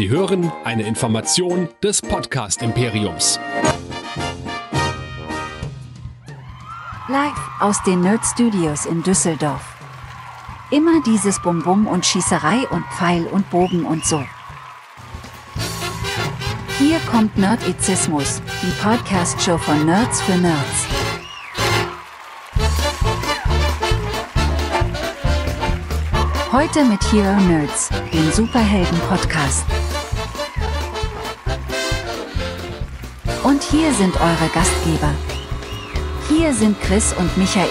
Sie hören eine Information des Podcast Imperiums. Live aus den Nerd Studios in Düsseldorf. Immer dieses Bum-Bum und Schießerei und Pfeil und Bogen und so. Hier kommt Nerdizismus, die Podcast-Show von Nerds für Nerds. Heute mit Hero Nerds, dem Superhelden-Podcast. Und hier sind eure Gastgeber. Hier sind Chris und Michael.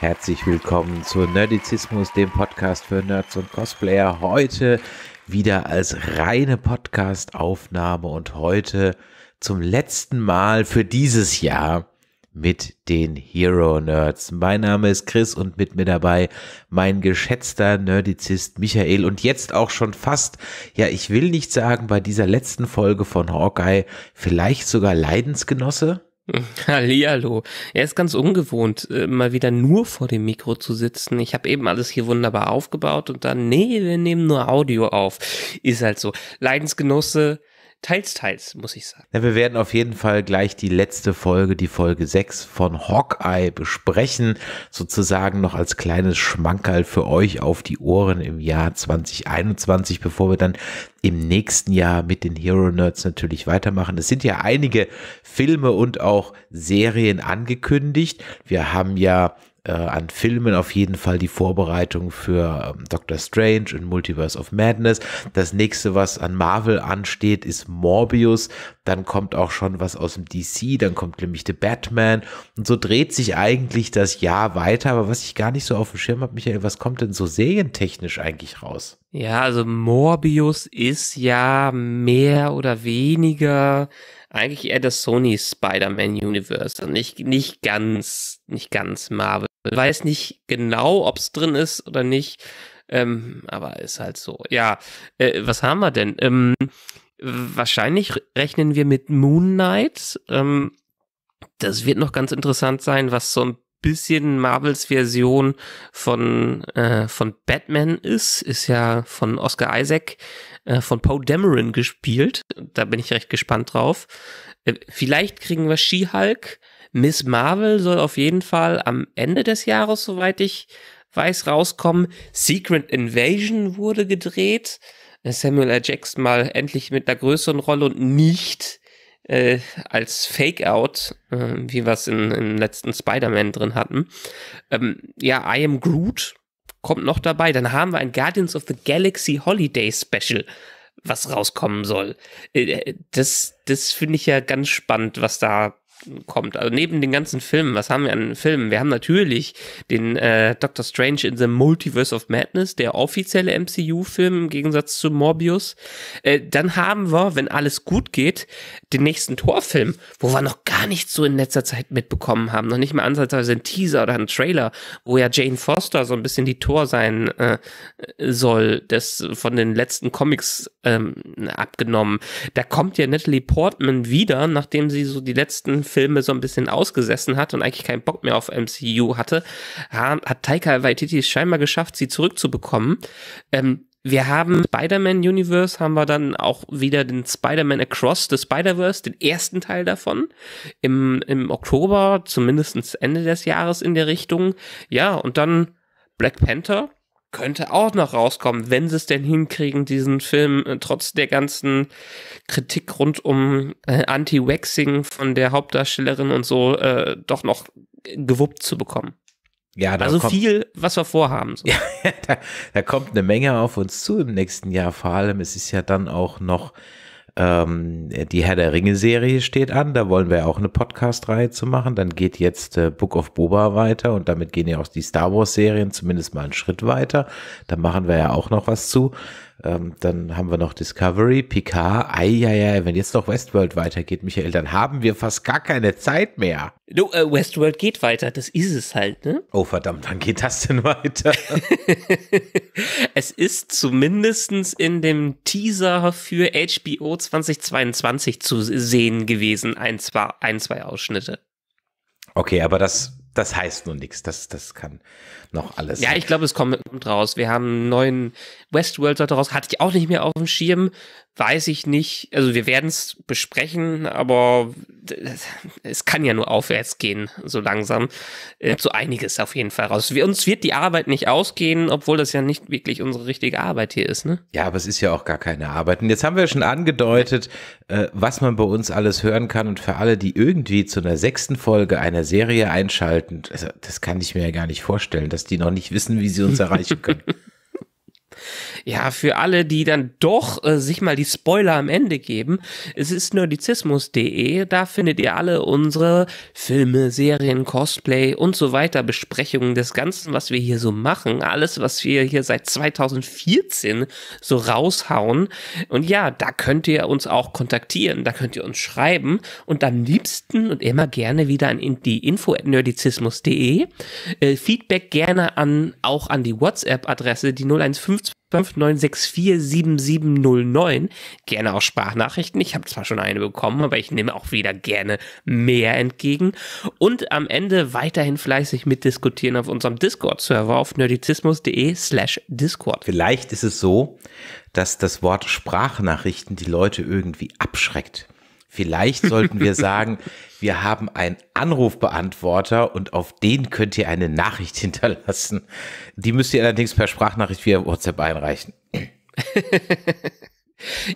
Herzlich willkommen zu Nerdizismus, dem Podcast für Nerds und Cosplayer. Heute wieder als reine Podcast-Aufnahme und heute zum letzten Mal für dieses Jahr mit den Hero Nerds. Mein Name ist Chris und mit mir dabei mein geschätzter Nerdizist Michael und jetzt auch schon fast, ja, ich will nicht sagen, bei dieser letzten Folge von Hawkeye vielleicht sogar Leidensgenosse. Hallihallo. Er ist ganz ungewohnt, äh, mal wieder nur vor dem Mikro zu sitzen. Ich habe eben alles hier wunderbar aufgebaut und dann, nee, wir nehmen nur Audio auf. Ist halt so. Leidensgenosse, teils, teils, muss ich sagen. Ja, wir werden auf jeden Fall gleich die letzte Folge, die Folge 6 von Hawkeye besprechen, sozusagen noch als kleines Schmankerl für euch auf die Ohren im Jahr 2021, bevor wir dann im nächsten Jahr mit den Hero Nerds natürlich weitermachen. Es sind ja einige Filme und auch Serien angekündigt. Wir haben ja äh, an Filmen auf jeden Fall die Vorbereitung für ähm, Doctor Strange und Multiverse of Madness. Das nächste, was an Marvel ansteht, ist Morbius. Dann kommt auch schon was aus dem DC, dann kommt nämlich The Batman. Und so dreht sich eigentlich das Jahr weiter. Aber was ich gar nicht so auf dem Schirm habe, Michael, was kommt denn so serientechnisch eigentlich raus? Ja, also Morbius ist ja mehr oder weniger eigentlich eher das Sony Spider-Man Universe. Nicht, nicht ganz, nicht ganz Marvel weiß nicht genau, ob es drin ist oder nicht. Ähm, aber ist halt so. Ja, äh, was haben wir denn? Ähm, wahrscheinlich rechnen wir mit Moon Knight. Ähm, das wird noch ganz interessant sein, was so ein bisschen Marvels Version von, äh, von Batman ist. Ist ja von Oscar Isaac, äh, von Poe Dameron gespielt. Da bin ich recht gespannt drauf. Äh, vielleicht kriegen wir She-Hulk Miss Marvel soll auf jeden Fall am Ende des Jahres, soweit ich weiß, rauskommen. Secret Invasion wurde gedreht. Samuel L. Jackson mal endlich mit einer größeren Rolle und nicht äh, als Fake-Out, äh, wie wir es im letzten Spider-Man drin hatten. Ähm, ja, I Am Groot kommt noch dabei. Dann haben wir ein Guardians of the Galaxy Holiday Special, was rauskommen soll. Äh, äh das das finde ich ja ganz spannend, was da kommt. Also neben den ganzen Filmen, was haben wir an Filmen? Wir haben natürlich den äh, Doctor Strange in the Multiverse of Madness, der offizielle MCU-Film im Gegensatz zu Morbius. Äh, dann haben wir, wenn alles gut geht, den nächsten Torfilm, wo wir noch gar nicht so in letzter Zeit mitbekommen haben. Noch nicht mal ansatzweise ein Teaser oder ein Trailer, wo ja Jane Foster so ein bisschen die Tor sein äh, soll, das von den letzten Comics ähm, abgenommen. Da kommt ja Natalie Portman wieder, nachdem sie so die letzten Filme so ein bisschen ausgesessen hat und eigentlich keinen Bock mehr auf MCU hatte, hat Taika Waititi es scheinbar geschafft, sie zurückzubekommen. Ähm, wir haben Spider-Man Universe, haben wir dann auch wieder den Spider-Man Across the Spider-Verse, den ersten Teil davon, im, im Oktober, zumindest Ende des Jahres in der Richtung. Ja, und dann Black Panther, könnte auch noch rauskommen, wenn sie es denn hinkriegen, diesen Film äh, trotz der ganzen Kritik rund um äh, Anti-Waxing von der Hauptdarstellerin und so äh, doch noch gewuppt zu bekommen. Ja, da also kommt, viel, was wir vorhaben. So. Ja, da, da kommt eine Menge auf uns zu im nächsten Jahr. Vor allem, es ist ja dann auch noch ähm, die Herr der Ringe-Serie steht an, da wollen wir auch eine Podcast-Reihe zu machen. Dann geht jetzt äh, Book of Boba weiter und damit gehen ja auch die Star Wars-Serien zumindest mal einen Schritt weiter. Da machen wir ja auch noch was zu. Ähm, dann haben wir noch Discovery, Picard. Eieiei, wenn jetzt noch Westworld weitergeht, Michael, dann haben wir fast gar keine Zeit mehr. No, äh, Westworld geht weiter, das ist es halt, ne? Oh verdammt, wann geht das denn weiter? es ist zumindest in dem Teaser für HBO 2022 zu sehen gewesen, ein, zwei, ein, zwei Ausschnitte. Okay, aber das, das heißt nun nichts. Das, das kann noch alles. Ja, ich glaube, es kommt raus. Wir haben einen neuen Westworld dort raus. Hatte ich auch nicht mehr auf dem Schirm. Weiß ich nicht. Also wir werden es besprechen, aber es kann ja nur aufwärts gehen, so langsam. zu äh, einiges auf jeden Fall raus. Wir, uns wird die Arbeit nicht ausgehen, obwohl das ja nicht wirklich unsere richtige Arbeit hier ist, ne? Ja, aber es ist ja auch gar keine Arbeit. Und jetzt haben wir schon angedeutet, äh, was man bei uns alles hören kann. Und für alle, die irgendwie zu einer sechsten Folge einer Serie einschalten, also das kann ich mir ja gar nicht vorstellen, dass die noch nicht wissen, wie sie uns erreichen können. ja, für alle, die dann doch äh, sich mal die Spoiler am Ende geben, es ist nerdizismus.de, da findet ihr alle unsere Filme, Serien, Cosplay und so weiter, Besprechungen des Ganzen, was wir hier so machen, alles, was wir hier seit 2014 so raushauen. Und ja, da könnt ihr uns auch kontaktieren, da könnt ihr uns schreiben und am liebsten und immer gerne wieder an die Info info.nerdizismus.de. Äh, Feedback gerne an auch an die WhatsApp-Adresse, die 0152 59647709. Gerne auch Sprachnachrichten. Ich habe zwar schon eine bekommen, aber ich nehme auch wieder gerne mehr entgegen. Und am Ende weiterhin fleißig mitdiskutieren auf unserem Discord-Server auf nerdizismus.de slash Discord. Vielleicht ist es so, dass das Wort Sprachnachrichten die Leute irgendwie abschreckt. Vielleicht sollten wir sagen, wir haben einen Anrufbeantworter und auf den könnt ihr eine Nachricht hinterlassen. Die müsst ihr allerdings per Sprachnachricht via WhatsApp einreichen.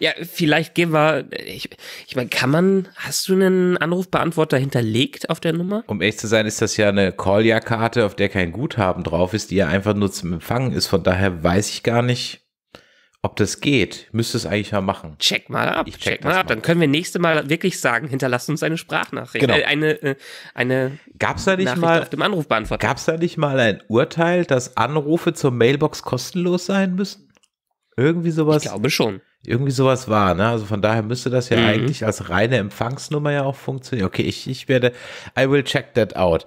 ja, vielleicht gehen wir. Ich, ich meine, kann man. Hast du einen Anrufbeantworter hinterlegt auf der Nummer? Um ehrlich zu sein, ist das ja eine Call-Ja-Karte, auf der kein Guthaben drauf ist, die ja einfach nur zum Empfangen ist. Von daher weiß ich gar nicht, ob das geht, müsste es eigentlich mal machen. Check mal ab, ich check, check mal ab. Mal. Dann können wir nächste Mal wirklich sagen, hinterlasst uns eine Sprachnachricht. Genau. Äh, eine, äh, eine gab's da nicht mal, auf dem Anrufbeantworter. Gab es da nicht mal ein Urteil, dass Anrufe zur Mailbox kostenlos sein müssen? Irgendwie sowas. Ich glaube schon. Irgendwie sowas war, ne? Also von daher müsste das ja mhm. eigentlich als reine Empfangsnummer ja auch funktionieren. Okay, ich, ich werde, I will check that out.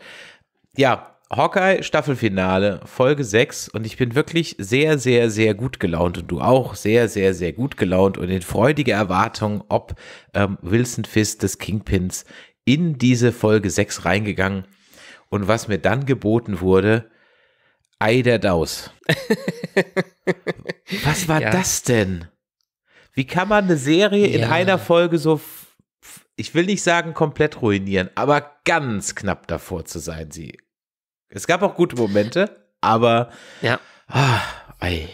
Ja, Hawkeye Staffelfinale, Folge 6 und ich bin wirklich sehr, sehr, sehr gut gelaunt und du auch sehr, sehr, sehr gut gelaunt und in freudiger Erwartung, ob ähm, Wilson Fist des Kingpins in diese Folge 6 reingegangen und was mir dann geboten wurde, Ei der Daus. was war ja. das denn? Wie kann man eine Serie ja. in einer Folge so ich will nicht sagen komplett ruinieren, aber ganz knapp davor zu sein, sie es gab auch gute Momente, aber. Ja. Ah, ei.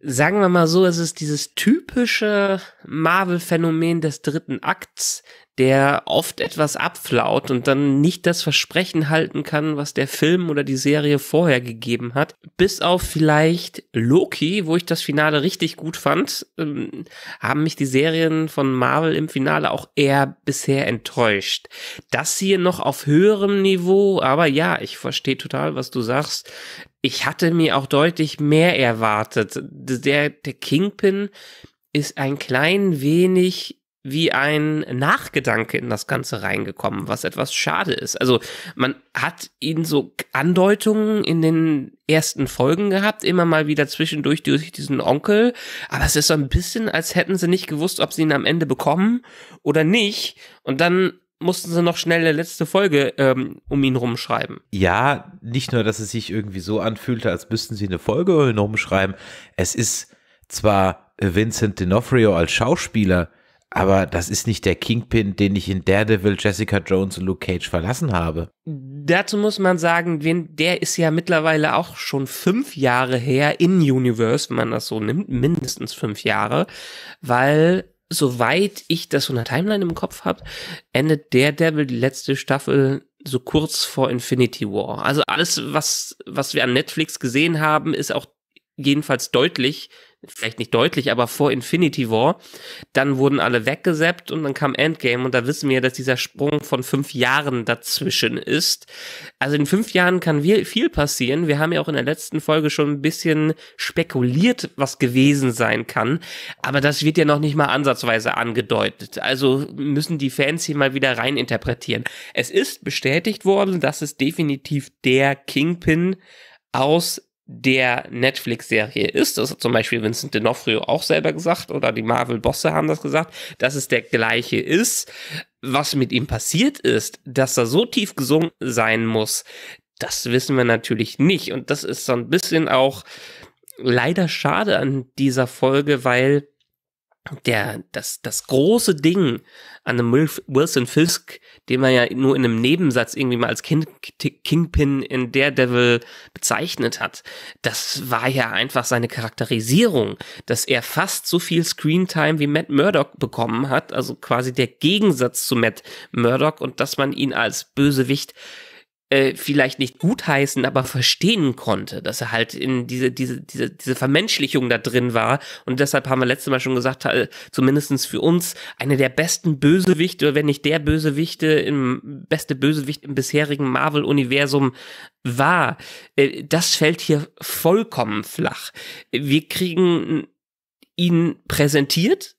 Sagen wir mal so, es ist dieses typische Marvel-Phänomen des dritten Akts, der oft etwas abflaut und dann nicht das Versprechen halten kann, was der Film oder die Serie vorher gegeben hat. Bis auf vielleicht Loki, wo ich das Finale richtig gut fand, ähm, haben mich die Serien von Marvel im Finale auch eher bisher enttäuscht. Das hier noch auf höherem Niveau, aber ja, ich verstehe total, was du sagst. Ich hatte mir auch deutlich mehr erwartet. Der, der Kingpin ist ein klein wenig wie ein Nachgedanke in das Ganze reingekommen, was etwas schade ist. Also man hat ihn so Andeutungen in den ersten Folgen gehabt, immer mal wieder zwischendurch durch diesen Onkel, aber es ist so ein bisschen, als hätten sie nicht gewusst, ob sie ihn am Ende bekommen oder nicht. Und dann mussten sie noch schnell eine letzte Folge ähm, um ihn rumschreiben. Ja, nicht nur, dass es sich irgendwie so anfühlte, als müssten sie eine Folge um ihn rumschreiben. Es ist zwar Vincent D'Onofrio als Schauspieler aber das ist nicht der Kingpin, den ich in Daredevil, Jessica Jones und Luke Cage verlassen habe. Dazu muss man sagen, der ist ja mittlerweile auch schon fünf Jahre her in Universe, wenn man das so nimmt, mindestens fünf Jahre, weil soweit ich das von der Timeline im Kopf habe, endet Daredevil die letzte Staffel so kurz vor Infinity War. Also alles, was, was wir an Netflix gesehen haben, ist auch jedenfalls deutlich vielleicht nicht deutlich, aber vor Infinity War. Dann wurden alle weggesappt und dann kam Endgame und da wissen wir, dass dieser Sprung von fünf Jahren dazwischen ist. Also in fünf Jahren kann viel passieren. Wir haben ja auch in der letzten Folge schon ein bisschen spekuliert, was gewesen sein kann, aber das wird ja noch nicht mal ansatzweise angedeutet. Also müssen die Fans hier mal wieder rein interpretieren. Es ist bestätigt worden, dass es definitiv der Kingpin aus der Netflix-Serie ist. Das hat zum Beispiel Vincent D'Onofrio auch selber gesagt oder die Marvel-Bosse haben das gesagt, dass es der gleiche ist. Was mit ihm passiert ist, dass er so tief gesungen sein muss, das wissen wir natürlich nicht. Und das ist so ein bisschen auch leider schade an dieser Folge, weil der, das, das große Ding an einem Wilson Fisk, den man ja nur in einem Nebensatz irgendwie mal als King, Kingpin in Daredevil bezeichnet hat, das war ja einfach seine Charakterisierung, dass er fast so viel Screentime wie Matt Murdock bekommen hat, also quasi der Gegensatz zu Matt Murdock und dass man ihn als Bösewicht äh, vielleicht nicht gutheißen, aber verstehen konnte, dass er halt in diese, diese, diese, diese Vermenschlichung da drin war. Und deshalb haben wir letztes Mal schon gesagt, äh, zumindestens für uns, eine der besten Bösewichte, wenn nicht der Bösewichte im beste Bösewicht im bisherigen Marvel-Universum war. Äh, das fällt hier vollkommen flach. Wir kriegen ihn präsentiert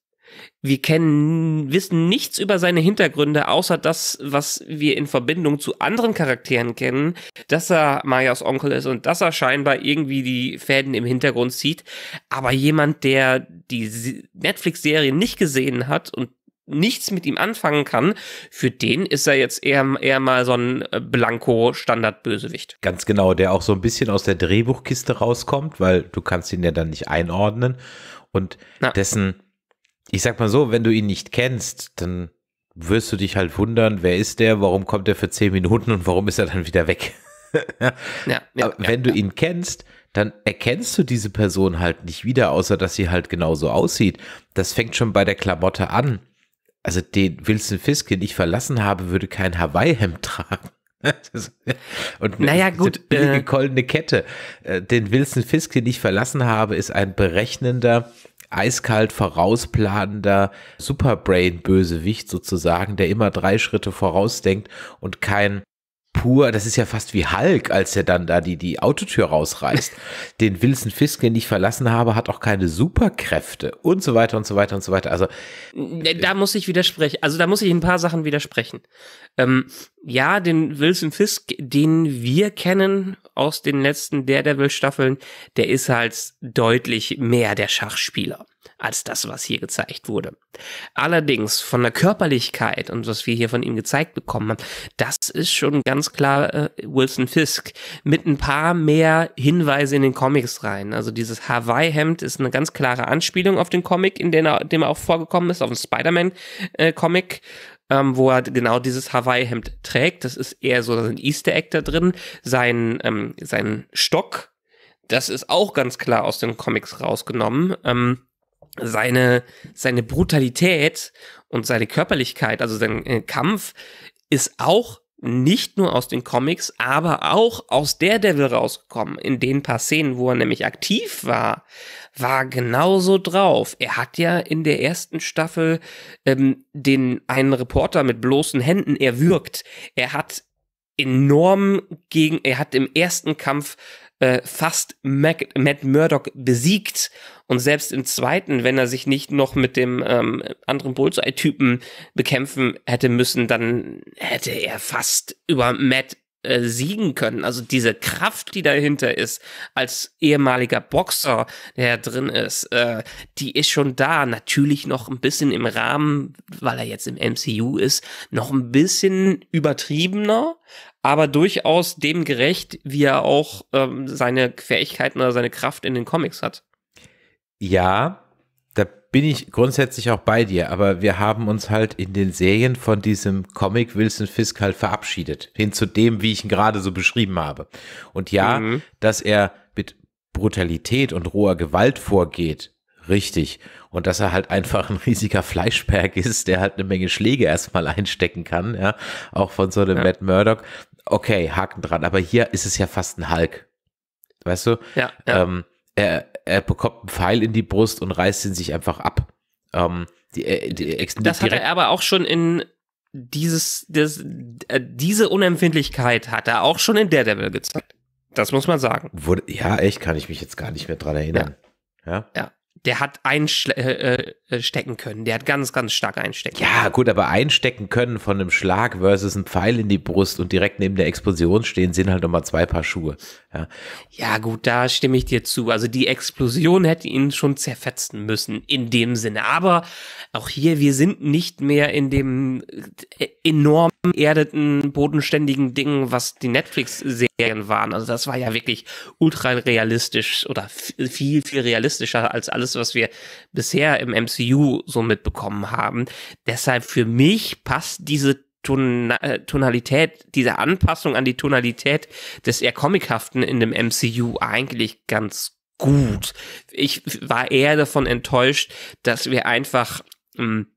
wir kennen, wissen nichts über seine Hintergründe, außer das, was wir in Verbindung zu anderen Charakteren kennen, dass er Mayas Onkel ist und dass er scheinbar irgendwie die Fäden im Hintergrund zieht. Aber jemand, der die Netflix-Serie nicht gesehen hat und nichts mit ihm anfangen kann, für den ist er jetzt eher, eher mal so ein äh, Blanko-Standard-Bösewicht. Ganz genau, der auch so ein bisschen aus der Drehbuchkiste rauskommt, weil du kannst ihn ja dann nicht einordnen und Na. dessen ich sag mal so, wenn du ihn nicht kennst, dann wirst du dich halt wundern, wer ist der, warum kommt er für zehn Minuten und warum ist er dann wieder weg? ja, ja, ja, wenn du ihn kennst, dann erkennst du diese Person halt nicht wieder, außer dass sie halt genauso aussieht. Das fängt schon bei der Klamotte an. Also den Wilson Fisk, den ich verlassen habe, würde kein Hawaii-Hemd tragen. und naja, gut, äh, billige äh, goldene Kette. Äh, den Wilson Fisk, den ich verlassen habe, ist ein berechnender, eiskalt vorausplanender Superbrain-Bösewicht sozusagen, der immer drei Schritte vorausdenkt und kein pur, das ist ja fast wie Hulk, als er dann da die, die Autotür rausreißt. Den Wilson Fisk, den ich verlassen habe, hat auch keine Superkräfte und so weiter und so weiter und so weiter. Also äh, da muss ich widersprechen. Also da muss ich ein paar Sachen widersprechen. Ähm, ja, den Wilson Fisk, den wir kennen aus den letzten Daredevil Staffeln, der ist halt deutlich mehr der Schachspieler als das, was hier gezeigt wurde. Allerdings von der Körperlichkeit und was wir hier von ihm gezeigt bekommen haben, das ist schon ganz klar äh, Wilson Fisk mit ein paar mehr Hinweise in den Comics rein. Also dieses Hawaii-Hemd ist eine ganz klare Anspielung auf den Comic, in dem er, dem er auch vorgekommen ist, auf den Spider-Man-Comic. Äh, ähm, wo er genau dieses Hawaii-Hemd trägt. Das ist eher so ein Easter Egg da drin. Sein, ähm, sein Stock, das ist auch ganz klar aus den Comics rausgenommen. Ähm, seine, seine Brutalität und seine Körperlichkeit, also sein äh, Kampf, ist auch nicht nur aus den Comics, aber auch aus der Devil rausgekommen. In den paar Szenen, wo er nämlich aktiv war, war genauso drauf. Er hat ja in der ersten Staffel ähm, den einen Reporter mit bloßen Händen erwürgt. Er hat enorm gegen, er hat im ersten Kampf äh, fast Mac, Matt Murdock besiegt. Und selbst im zweiten, wenn er sich nicht noch mit dem ähm, anderen Bullseye-Typen bekämpfen hätte müssen, dann hätte er fast über Matt äh, siegen können. Also diese Kraft, die dahinter ist, als ehemaliger Boxer, der drin ist, äh, die ist schon da. Natürlich noch ein bisschen im Rahmen, weil er jetzt im MCU ist, noch ein bisschen übertriebener, aber durchaus dem gerecht, wie er auch ähm, seine Fähigkeiten oder seine Kraft in den Comics hat. Ja, bin ich grundsätzlich auch bei dir, aber wir haben uns halt in den Serien von diesem Comic Wilson Fisk halt verabschiedet, hin zu dem, wie ich ihn gerade so beschrieben habe. Und ja, mhm. dass er mit Brutalität und roher Gewalt vorgeht, richtig. Und dass er halt einfach ein riesiger Fleischberg ist, der halt eine Menge Schläge erstmal einstecken kann, ja, auch von so einem ja. Matt Murdock. Okay, Haken dran, aber hier ist es ja fast ein Hulk. Weißt du? Ja. ja. Ähm, er, er bekommt einen Pfeil in die Brust und reißt ihn sich einfach ab. Ähm, die, äh, die, die, das hat er aber auch schon in dieses, das, äh, diese Unempfindlichkeit hat er auch schon in Daredevil gezeigt. Das muss man sagen. Wurde, ja, echt, kann ich mich jetzt gar nicht mehr dran erinnern. Ja. ja. ja der hat einstecken äh, äh, äh können. Der hat ganz, ganz stark einstecken Ja, gut, aber einstecken können von einem Schlag versus ein Pfeil in die Brust und direkt neben der Explosion stehen, sind halt nochmal zwei Paar Schuhe. Ja. ja, gut, da stimme ich dir zu. Also die Explosion hätte ihn schon zerfetzen müssen, in dem Sinne. Aber auch hier, wir sind nicht mehr in dem äh, enormen erdeten, bodenständigen Dingen, was die Netflix-Serien waren. Also das war ja wirklich ultra realistisch oder viel, viel realistischer als alles, was wir bisher im MCU so mitbekommen haben. Deshalb für mich passt diese Ton äh, Tonalität, diese Anpassung an die Tonalität des eher Comichaften in dem MCU eigentlich ganz gut. Ich war eher davon enttäuscht, dass wir einfach mh, hm,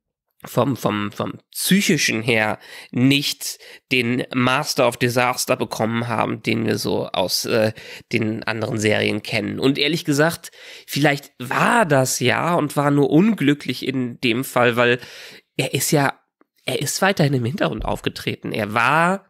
vom, vom, vom psychischen her nicht den Master of Disaster bekommen haben, den wir so aus äh, den anderen Serien kennen. Und ehrlich gesagt, vielleicht war das ja und war nur unglücklich in dem Fall, weil er ist ja, er ist weiterhin im Hintergrund aufgetreten. Er war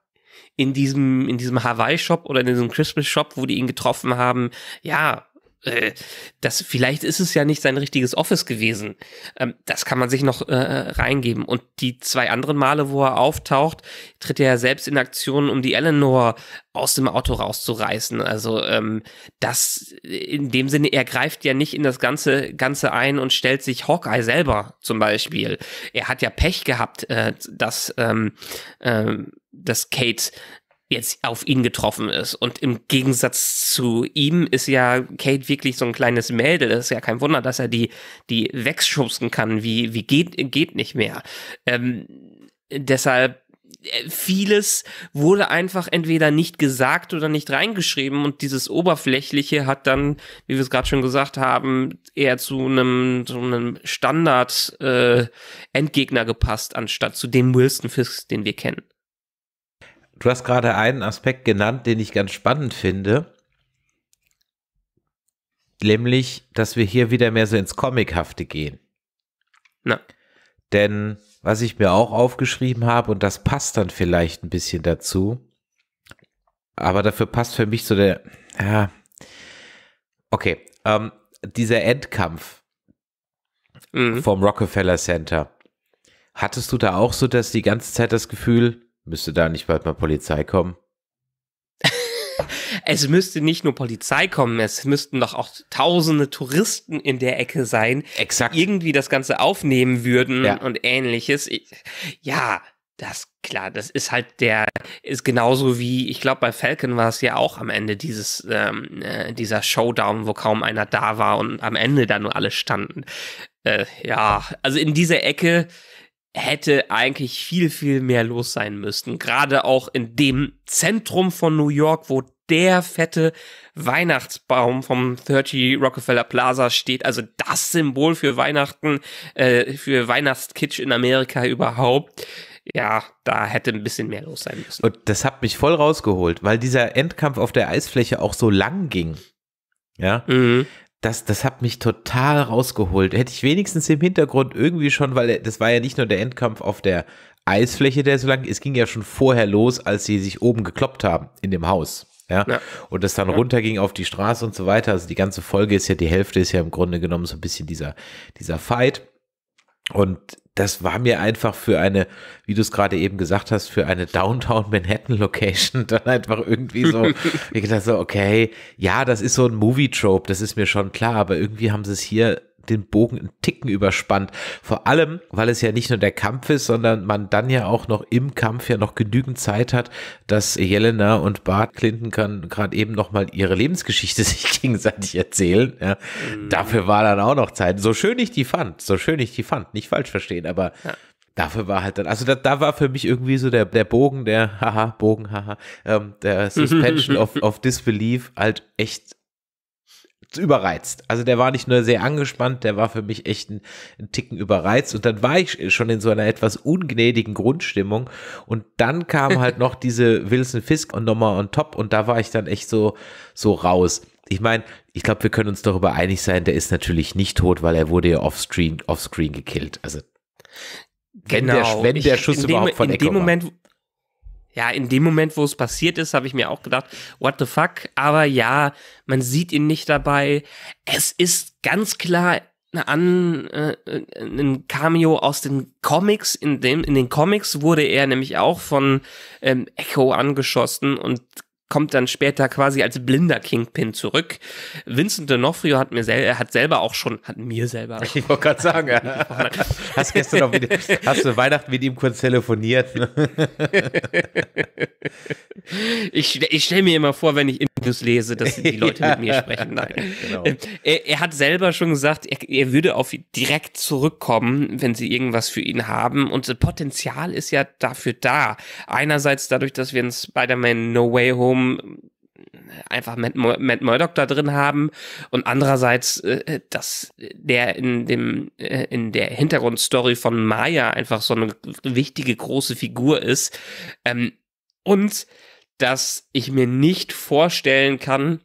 in diesem, in diesem Hawaii-Shop oder in diesem Christmas-Shop, wo die ihn getroffen haben, ja, äh, das vielleicht ist es ja nicht sein richtiges Office gewesen. Ähm, das kann man sich noch äh, reingeben. Und die zwei anderen Male, wo er auftaucht, tritt er ja selbst in Aktion, um die Eleanor aus dem Auto rauszureißen. Also ähm, das in dem Sinne, er greift ja nicht in das ganze ganze ein und stellt sich Hawkeye selber zum Beispiel. Er hat ja Pech gehabt, äh, dass ähm, äh, dass Kate jetzt auf ihn getroffen ist. Und im Gegensatz zu ihm ist ja Kate wirklich so ein kleines Mädel. Es ist ja kein Wunder, dass er die, die wegschubsen kann, wie, wie geht, geht nicht mehr. Ähm, deshalb äh, vieles wurde einfach entweder nicht gesagt oder nicht reingeschrieben und dieses Oberflächliche hat dann, wie wir es gerade schon gesagt haben, eher zu einem, zu einem Standard äh, Endgegner gepasst, anstatt zu dem Wilson Fisk, den wir kennen. Du hast gerade einen Aspekt genannt, den ich ganz spannend finde. Nämlich, dass wir hier wieder mehr so ins Comichafte gehen. Na. Denn was ich mir auch aufgeschrieben habe, und das passt dann vielleicht ein bisschen dazu, aber dafür passt für mich so der. Ja, okay, ähm, dieser Endkampf mhm. vom Rockefeller Center. Hattest du da auch so, dass die ganze Zeit das Gefühl, Müsste da nicht bald mal Polizei kommen? es müsste nicht nur Polizei kommen, es müssten doch auch tausende Touristen in der Ecke sein, Exakt. die irgendwie das Ganze aufnehmen würden ja. und ähnliches. Ich, ja, das klar, das ist halt der, ist genauso wie, ich glaube, bei Falcon war es ja auch am Ende dieses, ähm, äh, dieser Showdown, wo kaum einer da war und am Ende da nur alle standen. Äh, ja, also in dieser Ecke hätte eigentlich viel, viel mehr los sein müssen. Gerade auch in dem Zentrum von New York, wo der fette Weihnachtsbaum vom 30 Rockefeller Plaza steht. Also das Symbol für Weihnachten, äh, für Weihnachtskitsch in Amerika überhaupt. Ja, da hätte ein bisschen mehr los sein müssen. Und das hat mich voll rausgeholt, weil dieser Endkampf auf der Eisfläche auch so lang ging. Ja. Mhm das, das hat mich total rausgeholt. Hätte ich wenigstens im Hintergrund irgendwie schon, weil das war ja nicht nur der Endkampf auf der Eisfläche, der so lang, es ging ja schon vorher los, als sie sich oben gekloppt haben in dem Haus. Ja? ja. Und das dann ja. runterging auf die Straße und so weiter. Also die ganze Folge ist ja, die Hälfte ist ja im Grunde genommen so ein bisschen dieser, dieser Fight. Und das war mir einfach für eine, wie du es gerade eben gesagt hast, für eine Downtown Manhattan Location dann einfach irgendwie so, ich dachte so, okay, ja, das ist so ein Movie Trope, das ist mir schon klar, aber irgendwie haben sie es hier den Bogen einen Ticken überspannt. Vor allem, weil es ja nicht nur der Kampf ist, sondern man dann ja auch noch im Kampf ja noch genügend Zeit hat, dass Jelena und Bart Clinton kann gerade eben nochmal ihre Lebensgeschichte sich gegenseitig erzählen. Ja. Mhm. Dafür war dann auch noch Zeit. So schön ich die fand, so schön ich die fand, nicht falsch verstehen, aber ja. Dafür war halt dann, also da, da war für mich irgendwie so der, der Bogen, der, haha, Bogen, haha, ähm, der Suspension of, of Disbelief halt echt überreizt. Also der war nicht nur sehr angespannt, der war für mich echt ein, ein, Ticken überreizt. Und dann war ich schon in so einer etwas ungnädigen Grundstimmung. Und dann kam halt noch diese Wilson Fisk und nochmal on top. Und da war ich dann echt so, so raus. Ich meine, ich glaube, wir können uns darüber einig sein, der ist natürlich nicht tot, weil er wurde ja offscreen, offscreen gekillt. Also wenn, der, genau. wenn der Schuss dem, überhaupt von in dem Moment, war ja, in dem Moment, wo es passiert ist, habe ich mir auch gedacht, what the fuck? Aber ja, man sieht ihn nicht dabei. Es ist ganz klar an, äh, äh, ein Cameo aus den Comics. In, dem, in den Comics wurde er nämlich auch von ähm, Echo angeschossen und kommt dann später quasi als blinder Kingpin zurück. Vincent D'Onofrio hat mir sel hat selber auch schon, hat mir selber. Ich wollte gerade sagen, hast gestern noch wieder, hast du Weihnachten mit ihm kurz telefoniert? Ne? Ich, ich stelle mir immer vor, wenn ich Interviews lese, dass die Leute ja. mit mir sprechen. Nein. Genau. Ähm, er, er, hat selber schon gesagt, er, er würde auf direkt zurückkommen, wenn sie irgendwas für ihn haben. Und das Potenzial ist ja dafür da. Einerseits dadurch, dass wir in Spider-Man No Way Home äh, einfach Matt, Matt Murdock da drin haben und andererseits, äh, äh, dass der in dem in der Hintergrundstory von Maya einfach so eine wichtige große Figur ist ähm, und dass ich mir nicht vorstellen kann,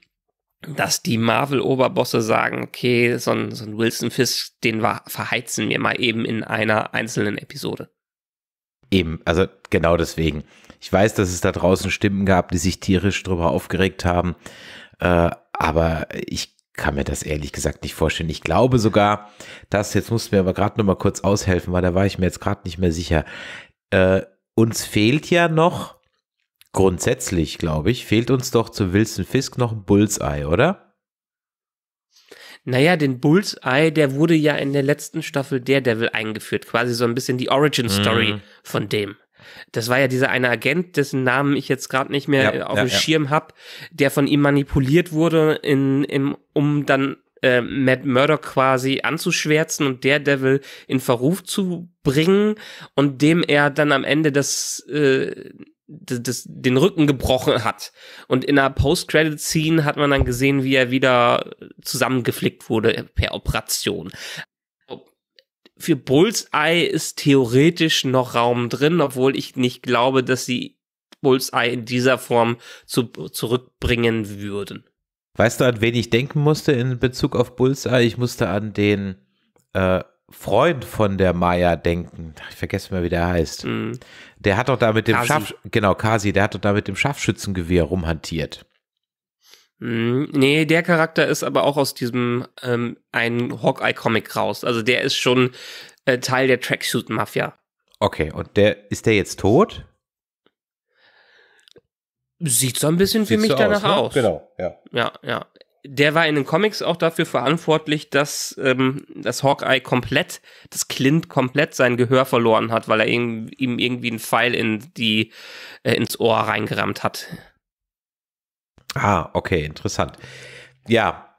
dass die Marvel-Oberbosse sagen, okay, so ein, so ein Wilson Fisk, den war, verheizen wir mal eben in einer einzelnen Episode. Eben, also genau deswegen. Ich weiß, dass es da draußen Stimmen gab, die sich tierisch drüber aufgeregt haben, äh, aber ich kann mir das ehrlich gesagt nicht vorstellen. Ich glaube sogar, dass, jetzt musst du mir aber gerade noch mal kurz aushelfen, weil da war ich mir jetzt gerade nicht mehr sicher. Äh, uns fehlt ja noch grundsätzlich, glaube ich, fehlt uns doch zu Wilson Fisk noch ein Bullseye, oder? Naja, den Bullseye, der wurde ja in der letzten Staffel Daredevil eingeführt, quasi so ein bisschen die Origin-Story mhm. von dem. Das war ja dieser eine Agent, dessen Namen ich jetzt gerade nicht mehr ja, äh, auf ja, dem ja. Schirm habe, der von ihm manipuliert wurde, in, im, um dann äh, Matt Murdock quasi anzuschwärzen und Daredevil in Verruf zu bringen und dem er dann am Ende das äh, das, den Rücken gebrochen hat. Und in einer Post-Credit-Scene hat man dann gesehen, wie er wieder zusammengeflickt wurde per Operation. Für Bullseye ist theoretisch noch Raum drin, obwohl ich nicht glaube, dass sie Bullseye in dieser Form zu, zurückbringen würden. Weißt du, an wen ich denken musste in Bezug auf Bullseye? Ich musste an den äh, Freund von der Maya denken, ich vergesse mal, wie der heißt, mm. der hat doch da mit dem Kasi. genau, Kasi, der hat doch da mit dem Scharfschützengewehr rumhantiert. Mm, nee, der Charakter ist aber auch aus diesem ähm, einen Hawkeye-Comic raus. Also der ist schon äh, Teil der Tracksuit-Mafia. Okay, und der ist der jetzt tot? Sieht so ein bisschen Sieht für mich so danach aus, ne? aus. Genau, ja. Ja, ja der war in den Comics auch dafür verantwortlich, dass, ähm, dass Hawkeye komplett, dass Clint komplett sein Gehör verloren hat, weil er ihm, ihm irgendwie einen Pfeil in die, äh, ins Ohr reingerammt hat. Ah, okay, interessant. Ja,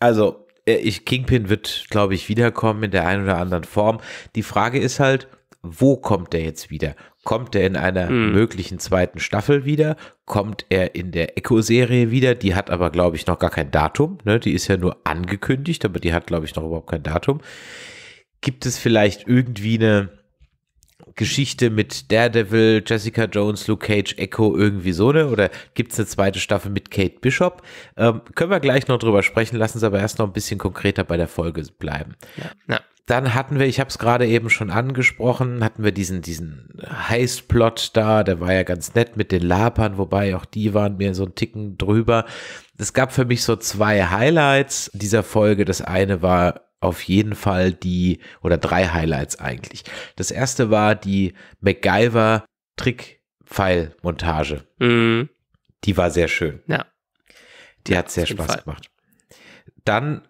also äh, ich, Kingpin wird, glaube ich, wiederkommen in der einen oder anderen Form. Die Frage ist halt, wo kommt der jetzt wieder? Kommt er in einer mhm. möglichen zweiten Staffel wieder? Kommt er in der Echo-Serie wieder? Die hat aber, glaube ich, noch gar kein Datum. Ne? Die ist ja nur angekündigt, aber die hat, glaube ich, noch überhaupt kein Datum. Gibt es vielleicht irgendwie eine Geschichte mit Daredevil, Jessica Jones, Luke Cage, Echo, irgendwie so eine? Oder gibt es eine zweite Staffel mit Kate Bishop? Ähm, können wir gleich noch drüber sprechen, lassen Sie aber erst noch ein bisschen konkreter bei der Folge bleiben. Ja. ja dann hatten wir, ich habe es gerade eben schon angesprochen, hatten wir diesen, diesen Heißplot da, der war ja ganz nett mit den Lapern, wobei auch die waren mir so ein Ticken drüber. Es gab für mich so zwei Highlights dieser Folge. Das eine war auf jeden Fall die, oder drei Highlights eigentlich. Das erste war die MacGyver Trick-Pfeil-Montage. Mhm. Die war sehr schön. Ja. Die hat sehr Spaß gemacht. Dann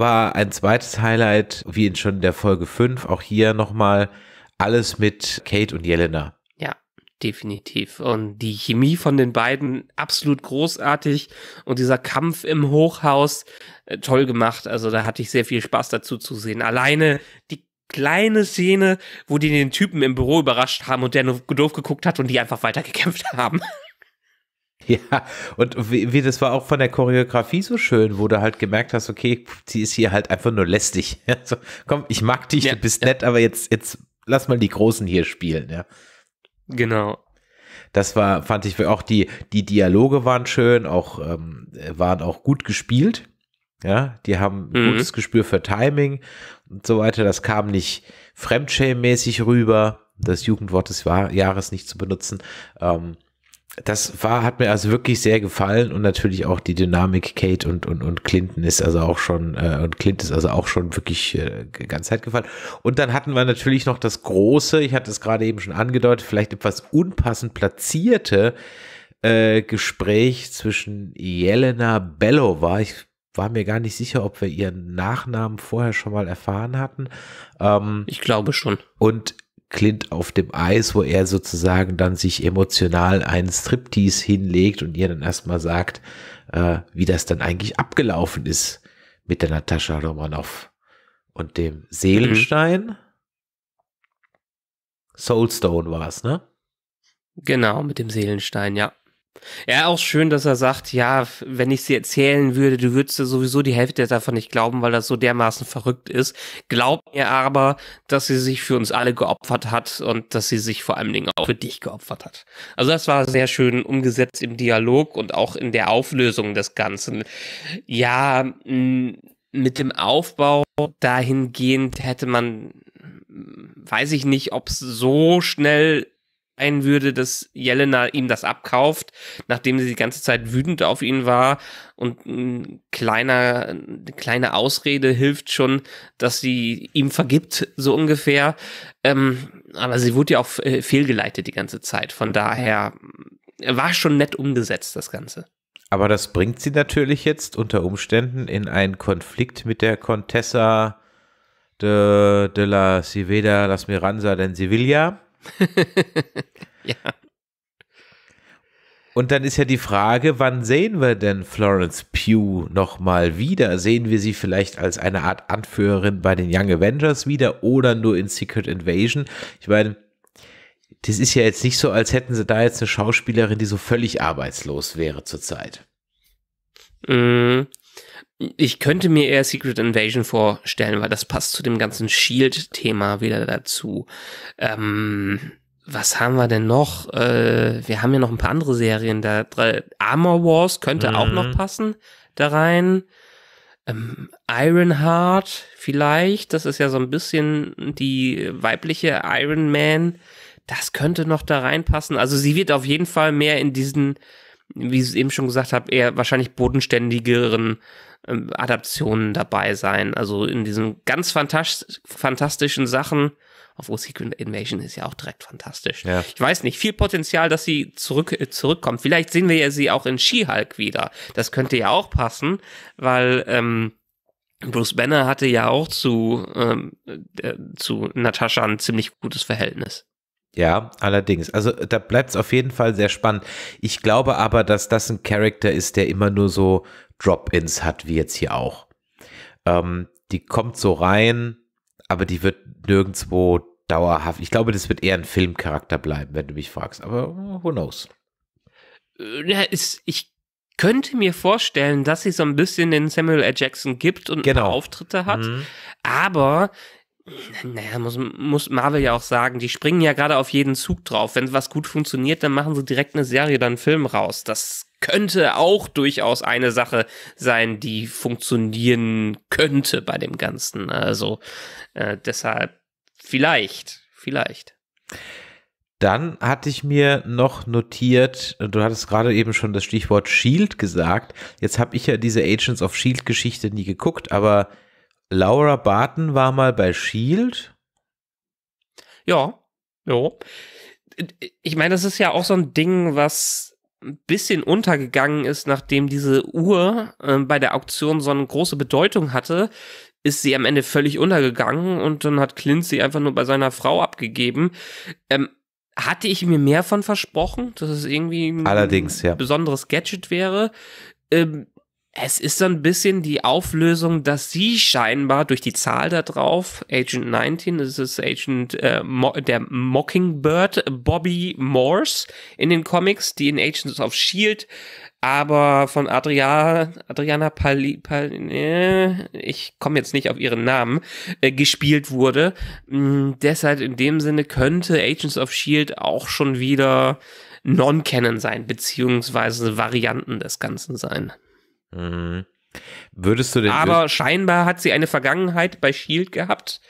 war ein zweites Highlight, wie in schon der Folge 5, auch hier nochmal alles mit Kate und Jelena. Ja, definitiv. Und die Chemie von den beiden absolut großartig. Und dieser Kampf im Hochhaus, äh, toll gemacht. Also da hatte ich sehr viel Spaß dazu zu sehen. Alleine die kleine Szene, wo die den Typen im Büro überrascht haben und der nur doof geguckt hat und die einfach weitergekämpft haben. Ja, und wie, wie, das war auch von der Choreografie so schön, wo du halt gemerkt hast, okay, sie ist hier halt einfach nur lästig. Also, komm, ich mag dich, ja, du bist ja. nett, aber jetzt, jetzt lass mal die Großen hier spielen, ja. Genau. Das war, fand ich auch, die, die Dialoge waren schön, auch, ähm, waren auch gut gespielt. Ja, die haben mhm. gutes Gespür für Timing und so weiter. Das kam nicht fremdschämmäßig rüber, das Jugendwort des Jahres nicht zu benutzen. Ähm, das war, hat mir also wirklich sehr gefallen und natürlich auch die Dynamik Kate und, und, und Clinton ist also auch schon, äh, und Clint ist also auch schon wirklich äh, ganz Zeit gefallen. Und dann hatten wir natürlich noch das große, ich hatte es gerade eben schon angedeutet, vielleicht etwas unpassend platzierte äh, Gespräch zwischen Jelena Belova. Ich war mir gar nicht sicher, ob wir ihren Nachnamen vorher schon mal erfahren hatten. Ähm, ich glaube schon. Und Clint auf dem Eis, wo er sozusagen dann sich emotional einen Striptease hinlegt und ihr dann erstmal sagt, äh, wie das dann eigentlich abgelaufen ist mit der Natascha Romanoff und dem Seelenstein. Mhm. Soulstone war es, ne? Genau, mit dem Seelenstein, ja. Ja, auch schön, dass er sagt, ja, wenn ich sie erzählen würde, du würdest ja sowieso die Hälfte davon nicht glauben, weil das so dermaßen verrückt ist. Glaub mir aber, dass sie sich für uns alle geopfert hat und dass sie sich vor allen Dingen auch für dich geopfert hat. Also das war sehr schön umgesetzt im Dialog und auch in der Auflösung des Ganzen. Ja, mit dem Aufbau dahingehend hätte man, weiß ich nicht, ob es so schnell sein würde, dass Jelena ihm das abkauft, nachdem sie die ganze Zeit wütend auf ihn war. Und ein kleiner, eine kleine Ausrede hilft schon, dass sie ihm vergibt, so ungefähr. Ähm, aber sie wurde ja auch äh, fehlgeleitet die ganze Zeit. Von daher äh, war schon nett umgesetzt, das Ganze. Aber das bringt sie natürlich jetzt unter Umständen in einen Konflikt mit der Contessa de, de la Civeda Las Miranza de Sevilla ja. Und dann ist ja die Frage, wann sehen wir denn Florence Pugh nochmal wieder? Sehen wir sie vielleicht als eine Art Anführerin bei den Young Avengers wieder oder nur in Secret Invasion? Ich meine, das ist ja jetzt nicht so, als hätten sie da jetzt eine Schauspielerin, die so völlig arbeitslos wäre zurzeit. Mhm. Ich könnte mir eher Secret Invasion vorstellen, weil das passt zu dem ganzen Shield-Thema wieder dazu. Ähm, was haben wir denn noch? Äh, wir haben ja noch ein paar andere Serien da. Armor Wars könnte mhm. auch noch passen da rein. Ähm, Ironheart vielleicht. Das ist ja so ein bisschen die weibliche Iron Man. Das könnte noch da reinpassen. Also sie wird auf jeden Fall mehr in diesen, wie ich es eben schon gesagt habe, eher wahrscheinlich bodenständigeren ähm, Adaptionen dabei sein. Also in diesen ganz fantas fantastischen Sachen. Obwohl Secret Invasion ist ja auch direkt fantastisch. Ja. Ich weiß nicht, viel Potenzial, dass sie zurück, äh, zurückkommt. Vielleicht sehen wir ja sie auch in She-Hulk wieder. Das könnte ja auch passen, weil ähm, Bruce Banner hatte ja auch zu, ähm, äh, äh zu Natascha ein ziemlich gutes Verhältnis. Ja, allerdings. Also da bleibt es auf jeden Fall sehr spannend. Ich glaube aber, dass das ein Charakter ist, der immer nur so Drop-ins hat, wie jetzt hier auch. Ähm, die kommt so rein, aber die wird nirgendwo dauerhaft. Ich glaube, das wird eher ein Filmcharakter bleiben, wenn du mich fragst. Aber who knows? Ja, ist, ich könnte mir vorstellen, dass sie so ein bisschen den Samuel L. Jackson gibt und genau. Auftritte hat. Mhm. Aber naja, muss, muss Marvel ja auch sagen, die springen ja gerade auf jeden Zug drauf. Wenn was gut funktioniert, dann machen sie direkt eine Serie oder einen Film raus. Das könnte auch durchaus eine Sache sein, die funktionieren könnte bei dem Ganzen. Also äh, deshalb vielleicht, vielleicht. Dann hatte ich mir noch notiert, du hattest gerade eben schon das Stichwort Shield gesagt. Jetzt habe ich ja diese Agents of Shield Geschichte nie geguckt, aber Laura Barton war mal bei Shield. Ja, ja. Ich meine, das ist ja auch so ein Ding, was ein bisschen untergegangen ist, nachdem diese Uhr äh, bei der Auktion so eine große Bedeutung hatte, ist sie am Ende völlig untergegangen und dann hat Clint sie einfach nur bei seiner Frau abgegeben. Ähm, hatte ich mir mehr von versprochen, dass es irgendwie ein Allerdings, ja. besonderes Gadget wäre. Ähm, es ist so ein bisschen die Auflösung, dass sie scheinbar durch die Zahl da drauf, Agent 19, das ist Agent äh, Mo der Mockingbird, Bobby Morse in den Comics, die in Agents of Shield, aber von Adria, Adriana Pali, Pali äh, ich komme jetzt nicht auf ihren Namen, äh, gespielt wurde. Mh, mm, deshalb in dem Sinne könnte Agents of Shield auch schon wieder Non-Canon sein, beziehungsweise Varianten des Ganzen sein. Mhm. Würdest du denn. Aber scheinbar hat sie eine Vergangenheit bei Shield gehabt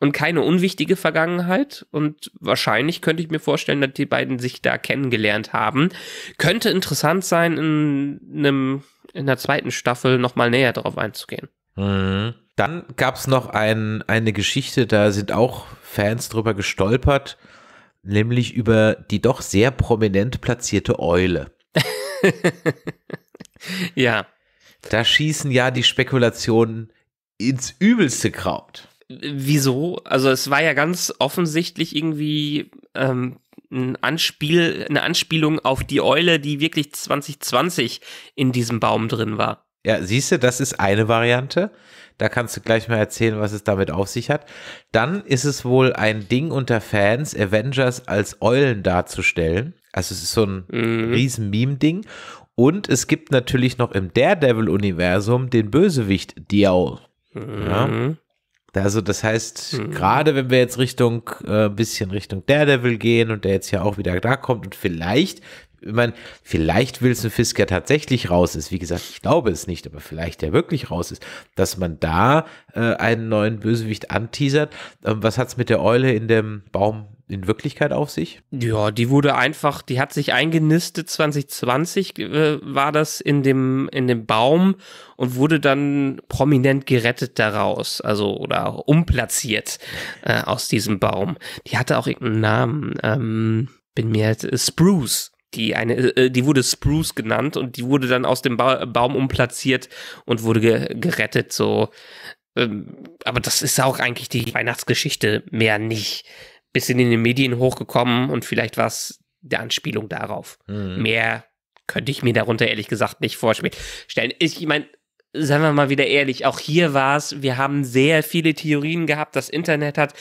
und keine unwichtige Vergangenheit. Und wahrscheinlich könnte ich mir vorstellen, dass die beiden sich da kennengelernt haben. Könnte interessant sein, in, einem, in der zweiten Staffel nochmal näher drauf einzugehen. Mhm. Dann gab es noch ein, eine Geschichte, da sind auch Fans drüber gestolpert, nämlich über die doch sehr prominent platzierte Eule. ja da schießen ja die Spekulationen ins übelste Kraut. Wieso? Also es war ja ganz offensichtlich irgendwie ähm, ein Anspiel, eine Anspielung auf die Eule, die wirklich 2020 in diesem Baum drin war. Ja, siehst du, das ist eine Variante. Da kannst du gleich mal erzählen, was es damit auf sich hat. Dann ist es wohl ein Ding unter Fans, Avengers als Eulen darzustellen. Also es ist so ein mhm. riesen Meme-Ding. Und es gibt natürlich noch im Daredevil-Universum den Bösewicht Diao. Ja. Mhm. Also das heißt, mhm. gerade wenn wir jetzt Richtung, äh, bisschen Richtung Daredevil gehen und der jetzt ja auch wieder da kommt und vielleicht, ich meine, vielleicht Wilson Fisk ja tatsächlich raus ist, wie gesagt, ich glaube es nicht, aber vielleicht der wirklich raus ist, dass man da äh, einen neuen Bösewicht anteasert. Ähm, was es mit der Eule in dem Baum in Wirklichkeit auf sich? Ja, die wurde einfach, die hat sich eingenistet, 2020 äh, war das in dem, in dem Baum und wurde dann prominent gerettet daraus, also oder umplatziert äh, aus diesem Baum. Die hatte auch irgendeinen Namen, ähm, bin mir jetzt, äh, Spruce die eine, äh, die wurde Spruce genannt und die wurde dann aus dem ba Baum umplatziert und wurde ge gerettet. So, ähm, aber das ist auch eigentlich die Weihnachtsgeschichte mehr nicht bisschen in den Medien hochgekommen und vielleicht war es der Anspielung darauf. Mhm. Mehr könnte ich mir darunter ehrlich gesagt nicht vorstellen. Ich meine, seien wir mal wieder ehrlich, auch hier war es, wir haben sehr viele Theorien gehabt, das Internet hat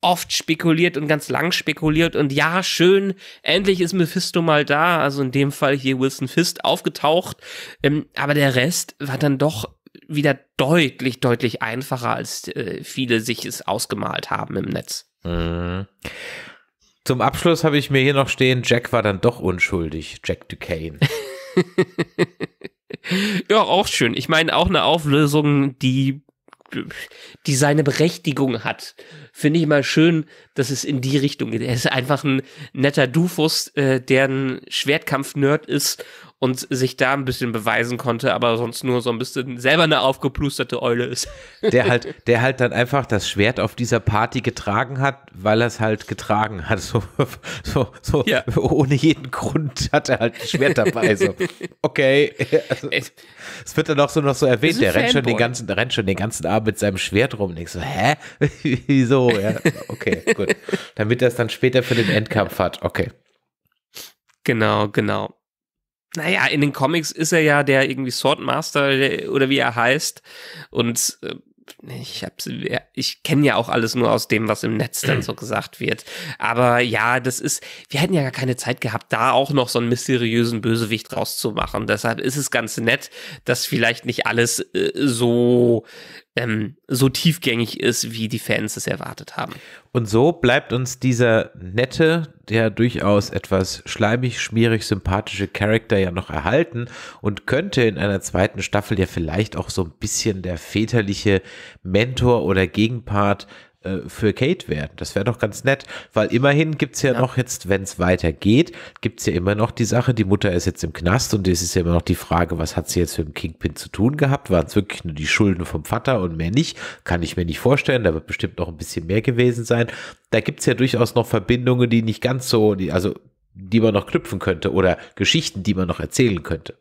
oft spekuliert und ganz lang spekuliert und ja, schön, endlich ist Mephisto mal da, also in dem Fall hier Wilson Fist aufgetaucht, ähm, aber der Rest war dann doch wieder deutlich, deutlich einfacher, als äh, viele sich es ausgemalt haben im Netz. Mhm. Zum Abschluss habe ich mir hier noch stehen, Jack war dann doch unschuldig, Jack Duquesne. ja, auch schön. Ich meine, auch eine Auflösung, die, die seine Berechtigung hat. Finde ich mal schön, dass es in die Richtung geht. Er ist einfach ein netter Dufus, äh, der ein Schwertkampf-Nerd ist und sich da ein bisschen beweisen konnte, aber sonst nur so ein bisschen selber eine aufgeplusterte Eule ist. Der halt, der halt dann einfach das Schwert auf dieser Party getragen hat, weil er es halt getragen hat. So, so, so ja. ohne jeden Grund hat er halt ein Schwert dabei. So. Okay. Also, es wird dann auch so noch so erwähnt, der rennt, schon den ganzen, der rennt schon den ganzen Abend mit seinem Schwert rum. Und ich so, hä? Wieso? Ja, okay, gut. Damit er es dann später für den Endkampf hat. Okay. Genau, genau naja, in den Comics ist er ja der irgendwie Swordmaster oder wie er heißt. Und äh, ich hab's, ich kenne ja auch alles nur aus dem, was im Netz dann so gesagt wird. Aber ja, das ist, wir hätten ja gar keine Zeit gehabt, da auch noch so einen mysteriösen Bösewicht rauszumachen. Deshalb ist es ganz nett, dass vielleicht nicht alles äh, so ähm, so tiefgängig ist, wie die Fans es erwartet haben. Und so bleibt uns dieser nette, der durchaus etwas schleimig, schmierig, sympathische Charakter ja noch erhalten und könnte in einer zweiten Staffel ja vielleicht auch so ein bisschen der väterliche Mentor oder Gegenpart äh, für Kate werden. Das wäre doch ganz nett, weil immerhin gibt es ja, ja, noch jetzt, wenn es weitergeht, gibt es ja immer noch die Sache, die Mutter ist jetzt im Knast und es ist ja immer noch die Frage, was hat sie jetzt mit dem Kingpin zu tun gehabt? Waren es wirklich nur die Schulden vom Vater und mehr nicht? Kann ich mir nicht vorstellen, da wird bestimmt noch ein bisschen mehr gewesen sein. Da gibt es ja durchaus noch Verbindungen, die nicht ganz so, die, also die man noch knüpfen könnte oder Geschichten, die man noch erzählen könnte.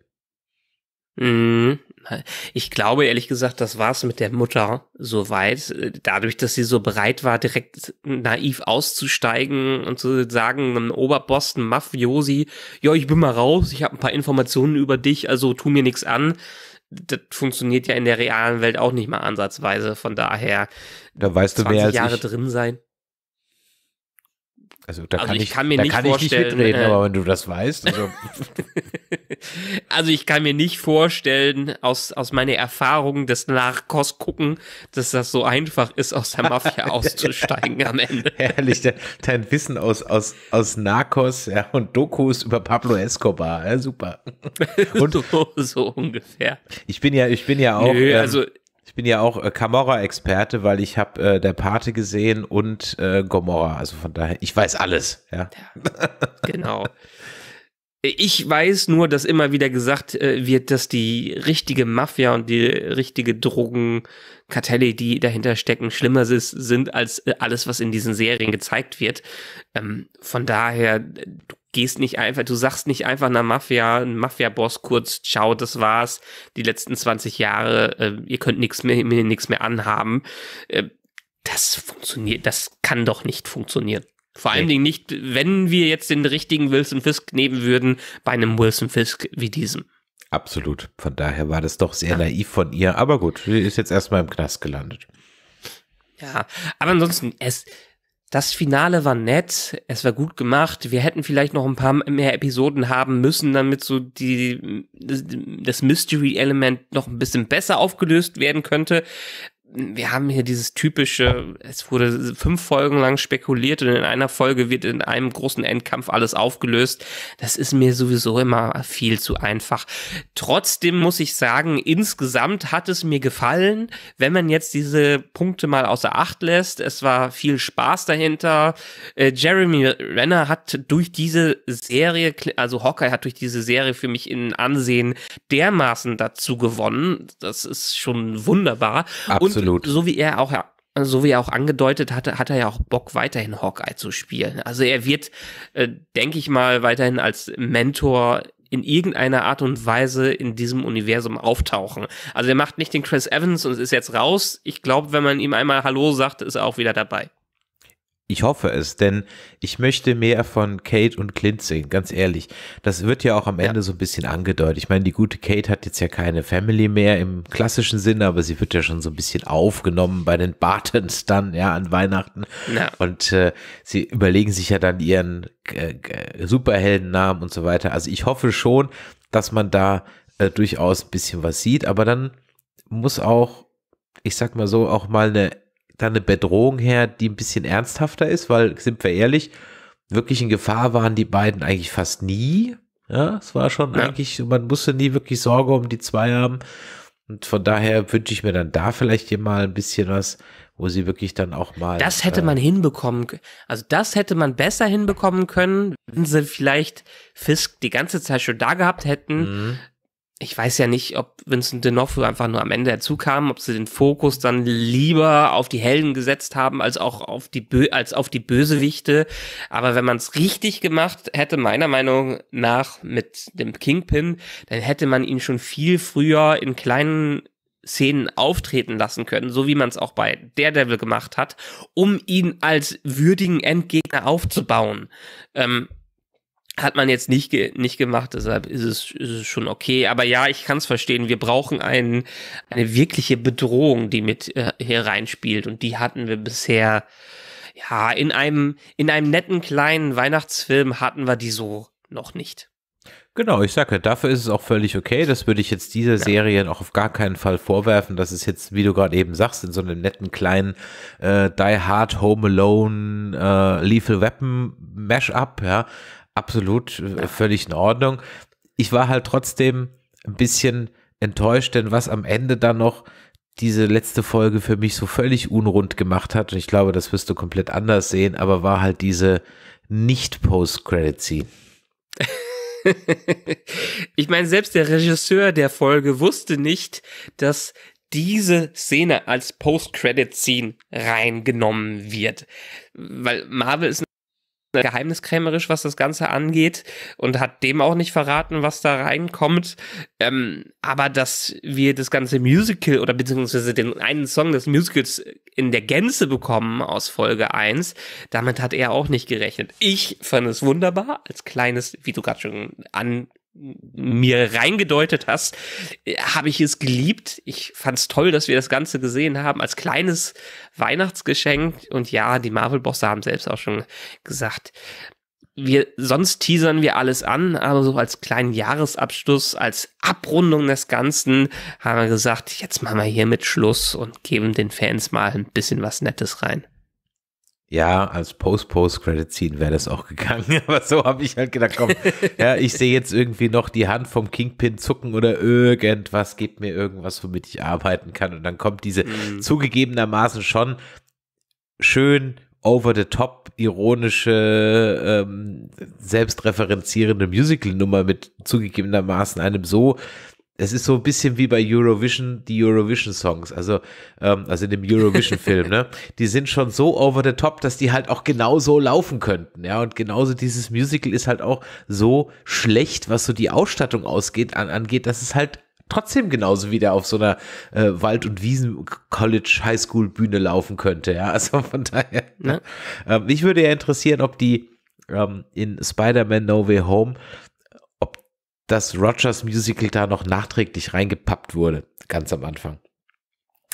Mhm, ich glaube ehrlich gesagt, das war es mit der Mutter soweit. Dadurch, dass sie so bereit war, direkt naiv auszusteigen und zu sagen, ein Oberboss, Mafiosi, ja, ich bin mal raus, ich habe ein paar Informationen über dich, also tu mir nichts an. Das funktioniert ja in der realen Welt auch nicht mal ansatzweise. Von daher, da weißt du, wer Jahre ich. drin sein. Also, da also kann ich, ich, kann mir da nicht kann vorstellen, ich nicht mitreden, äh, aber wenn du das weißt. Also. also. ich kann mir nicht vorstellen, aus, aus meiner Erfahrung des Narcos gucken, dass das so einfach ist, aus der Mafia auszusteigen am Ende. Herrlich, dein, Wissen aus, aus, aus Narcos ja, und Dokus über Pablo Escobar, ja, super. Und so, so ungefähr. Ich bin ja, ich bin ja auch. Nö, ähm, also ich bin ja auch äh, Camorra-Experte, weil ich habe äh, der Pate gesehen und äh, Gomorra. Also von daher, ich weiß alles. Ja. ja genau. Ich weiß nur, dass immer wieder gesagt äh, wird, dass die richtige Mafia und die richtige Drogenkartelle, die dahinter stecken, schlimmer sind als äh, alles, was in diesen Serien gezeigt wird. Ähm, von daher, du gehst nicht einfach, du sagst nicht einfach einer Mafia, ein Mafia-Boss kurz, ciao, das war's, die letzten 20 Jahre, äh, ihr könnt nichts mehr, mir nichts mehr anhaben. Äh, das funktioniert, das kann doch nicht funktionieren. Vor nee. allen Dingen nicht, wenn wir jetzt den richtigen Wilson Fisk nehmen würden, bei einem Wilson Fisk wie diesem. Absolut. Von daher war das doch sehr ja. naiv von ihr. Aber gut, sie ist jetzt erstmal im Knast gelandet. Ja, aber ansonsten, es, das Finale war nett, es war gut gemacht. Wir hätten vielleicht noch ein paar mehr Episoden haben müssen, damit so die das Mystery-Element noch ein bisschen besser aufgelöst werden könnte wir haben hier dieses typische, es wurde fünf Folgen lang spekuliert und in einer Folge wird in einem großen Endkampf alles aufgelöst. Das ist mir sowieso immer viel zu einfach. Trotzdem muss ich sagen, insgesamt hat es mir gefallen, wenn man jetzt diese Punkte mal außer Acht lässt. Es war viel Spaß dahinter. Äh, Jeremy Renner hat durch diese Serie, also Hawkeye hat durch diese Serie für mich in Ansehen dermaßen dazu gewonnen. Das ist schon wunderbar. Absolut. Und Absolut. So wie er auch so wie er auch angedeutet hatte, hat er ja auch Bock, weiterhin Hawkeye zu spielen. Also er wird, äh, denke ich mal, weiterhin als Mentor in irgendeiner Art und Weise in diesem Universum auftauchen. Also er macht nicht den Chris Evans und ist jetzt raus. Ich glaube, wenn man ihm einmal Hallo sagt, ist er auch wieder dabei. Ich hoffe es, denn ich möchte mehr von Kate und Clint sehen, ganz ehrlich. Das wird ja auch am Ende ja. so ein bisschen angedeutet. Ich meine, die gute Kate hat jetzt ja keine Family mehr im klassischen Sinne, aber sie wird ja schon so ein bisschen aufgenommen bei den Bartons dann, ja, an Weihnachten. Ja. Und äh, sie überlegen sich ja dann ihren äh, äh, Superheldennamen und so weiter. Also ich hoffe schon, dass man da äh, durchaus ein bisschen was sieht, aber dann muss auch, ich sag mal so, auch mal eine da eine Bedrohung her, die ein bisschen ernsthafter ist, weil, sind wir ehrlich, wirklich in Gefahr waren die beiden eigentlich fast nie. Ja, es war schon ja. eigentlich, man musste nie wirklich Sorge um die zwei haben. Und von daher wünsche ich mir dann da vielleicht hier mal ein bisschen was, wo sie wirklich dann auch mal. Das hätte äh, man hinbekommen, also das hätte man besser hinbekommen können, wenn sie vielleicht Fisk die ganze Zeit schon da gehabt hätten, mhm ich weiß ja nicht, ob Vincent D'Onofrio einfach nur am Ende dazu kam, ob sie den Fokus dann lieber auf die Helden gesetzt haben als auch auf die Bö als auf die Bösewichte. Aber wenn man es richtig gemacht hätte, meiner Meinung nach mit dem Kingpin, dann hätte man ihn schon viel früher in kleinen Szenen auftreten lassen können, so wie man es auch bei Daredevil gemacht hat, um ihn als würdigen Endgegner aufzubauen. Ähm, hat man jetzt nicht, ge nicht gemacht, deshalb ist es, ist es schon okay. Aber ja, ich kann es verstehen. Wir brauchen einen, eine wirkliche Bedrohung, die mit äh, hier reinspielt. Und die hatten wir bisher, ja, in einem, in einem netten kleinen Weihnachtsfilm hatten wir die so noch nicht. Genau, ich sage, ja, dafür ist es auch völlig okay. Das würde ich jetzt dieser ja. Serie auch auf gar keinen Fall vorwerfen, dass es jetzt, wie du gerade eben sagst, in so einem netten kleinen äh, Die Hard Home Alone äh, Lethal Weapon Mashup, ja, absolut äh, völlig in Ordnung. Ich war halt trotzdem ein bisschen enttäuscht, denn was am Ende dann noch diese letzte Folge für mich so völlig unrund gemacht hat, und ich glaube, das wirst du komplett anders sehen, aber war halt diese Nicht-Post-Credit-Scene. ich meine, selbst der Regisseur der Folge wusste nicht, dass diese Szene als Post-Credit-Scene reingenommen wird. Weil Marvel ist geheimniskrämerisch, was das Ganze angeht und hat dem auch nicht verraten, was da reinkommt. Ähm, aber dass wir das ganze Musical oder beziehungsweise den einen Song des Musicals in der Gänze bekommen aus Folge 1, damit hat er auch nicht gerechnet. Ich fand es wunderbar, als kleines, wie du gerade schon an mir reingedeutet hast, habe ich es geliebt. Ich fand es toll, dass wir das Ganze gesehen haben als kleines Weihnachtsgeschenk. Und ja, die Marvel-Bosse haben selbst auch schon gesagt, wir sonst teasern wir alles an, aber so als kleinen Jahresabschluss, als Abrundung des Ganzen haben wir gesagt, jetzt machen wir hier mit Schluss und geben den Fans mal ein bisschen was Nettes rein. Ja, als Post-Post-Credit-Scene wäre das auch gegangen, aber so habe ich halt gedacht, komm, ja, ich sehe jetzt irgendwie noch die Hand vom Kingpin zucken oder irgendwas, gebt mir irgendwas, womit ich arbeiten kann. Und dann kommt diese mhm. zugegebenermaßen schon schön over the top ironische, ähm, selbstreferenzierende Musical-Nummer mit zugegebenermaßen einem so es ist so ein bisschen wie bei Eurovision, die Eurovision-Songs, also, ähm, also in dem Eurovision-Film, ne? Die sind schon so over the top, dass die halt auch genauso laufen könnten, ja. Und genauso dieses Musical ist halt auch so schlecht, was so die Ausstattung ausgeht, an, angeht, dass es halt trotzdem genauso wieder auf so einer äh, Wald- und Wiesen-College-Highschool-Bühne laufen könnte, ja. Also von daher, ne? ähm, mich würde ja interessieren, ob die ähm, in Spider-Man No Way Home dass Rogers Musical da noch nachträglich reingepappt wurde, ganz am Anfang.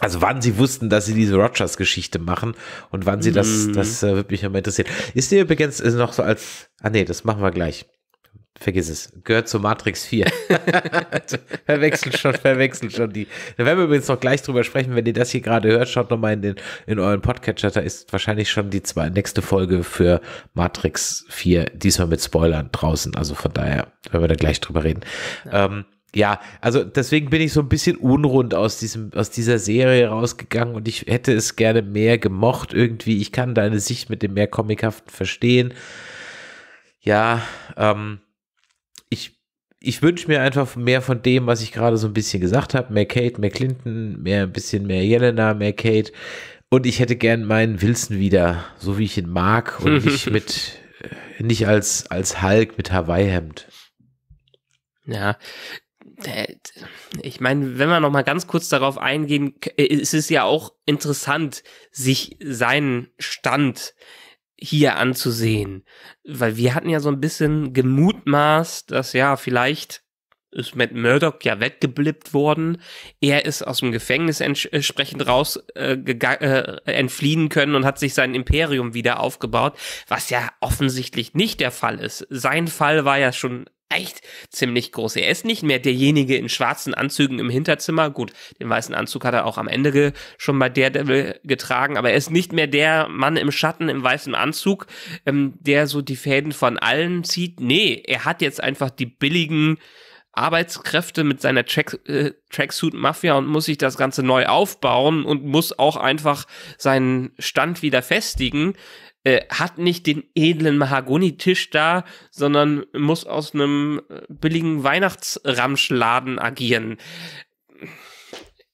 Also wann sie wussten, dass sie diese Rogers-Geschichte machen und wann sie das, mm. das, das äh, würde mich immer interessieren. Ist dir übrigens äh, noch so als, ah nee, das machen wir gleich. Vergiss es. Gehört zu Matrix 4. verwechselt schon, verwechselt schon die. Da werden wir übrigens noch gleich drüber sprechen. Wenn ihr das hier gerade hört, schaut nochmal in, in euren Podcatcher. Da ist wahrscheinlich schon die zwei, nächste Folge für Matrix 4, diesmal mit Spoilern draußen. Also von daher werden wir da gleich drüber reden. Ja. Ähm, ja, also deswegen bin ich so ein bisschen unrund aus diesem, aus dieser Serie rausgegangen und ich hätte es gerne mehr gemocht irgendwie. Ich kann deine Sicht mit dem mehr Comichaften verstehen. Ja, ähm, ich wünsche mir einfach mehr von dem, was ich gerade so ein bisschen gesagt habe. Mehr Kate, mehr Clinton, mehr ein bisschen mehr Jelena, mehr Kate. Und ich hätte gern meinen Wilson wieder, so wie ich ihn mag und nicht mit, äh, nicht als, als Hulk mit Hawaii-Hemd. Ja. Ich meine, wenn wir nochmal ganz kurz darauf eingehen, äh, ist es ja auch interessant, sich seinen Stand hier anzusehen weil wir hatten ja so ein bisschen gemutmaßt, dass ja vielleicht ist Matt Murdock ja weggeblippt worden. Er ist aus dem Gefängnis entsprechend äh, raus äh, äh, entfliehen können und hat sich sein Imperium wieder aufgebaut, was ja offensichtlich nicht der Fall ist. Sein Fall war ja schon echt ziemlich groß. Er ist nicht mehr derjenige in schwarzen Anzügen im Hinterzimmer. Gut, den weißen Anzug hat er auch am Ende schon bei Daredevil getragen, aber er ist nicht mehr der Mann im Schatten im weißen Anzug, ähm, der so die Fäden von allen zieht. Nee, er hat jetzt einfach die billigen Arbeitskräfte mit seiner Track, äh, Tracksuit-Mafia und muss sich das Ganze neu aufbauen und muss auch einfach seinen Stand wieder festigen. Äh, hat nicht den edlen Mahagonitisch da, sondern muss aus einem äh, billigen Weihnachtsramschladen agieren.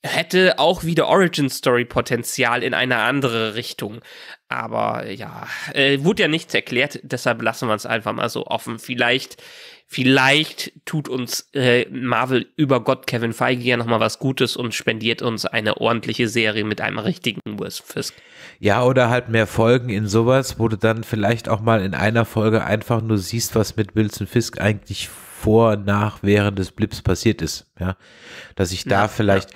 Hätte auch wieder Origin Story Potenzial in eine andere Richtung. Aber ja, äh, wurde ja nichts erklärt, deshalb lassen wir es einfach mal so offen. Vielleicht Vielleicht tut uns äh, Marvel über Gott Kevin Feige ja nochmal was Gutes und spendiert uns eine ordentliche Serie mit einem richtigen Wurstfisk. Ja, oder halt mehr Folgen in sowas, wo du dann vielleicht auch mal in einer Folge einfach nur siehst, was mit Wilson Fisk eigentlich vor, nach, während des Blips passiert ist. Ja, dass ich da ja, vielleicht,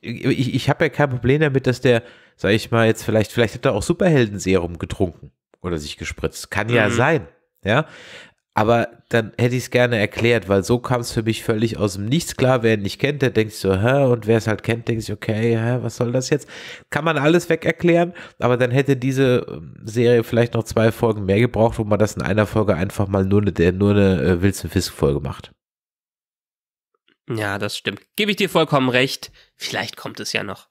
ich, ich habe ja kein Problem damit, dass der, sag ich mal, jetzt vielleicht, vielleicht hat er auch Superhelden-Serum getrunken oder sich gespritzt. Kann mhm. ja sein. Ja, aber dann hätte ich es gerne erklärt, weil so kam es für mich völlig aus dem Nichts klar. Wer ihn nicht kennt, der denkt so, hä? Und wer es halt kennt, denkt sich, okay, hä, was soll das jetzt? Kann man alles weg erklären, aber dann hätte diese ähm, Serie vielleicht noch zwei Folgen mehr gebraucht, wo man das in einer Folge einfach mal nur eine, nur eine äh, Wilson Fisk-Folge macht. Ja, das stimmt. Gebe ich dir vollkommen recht. Vielleicht kommt es ja noch.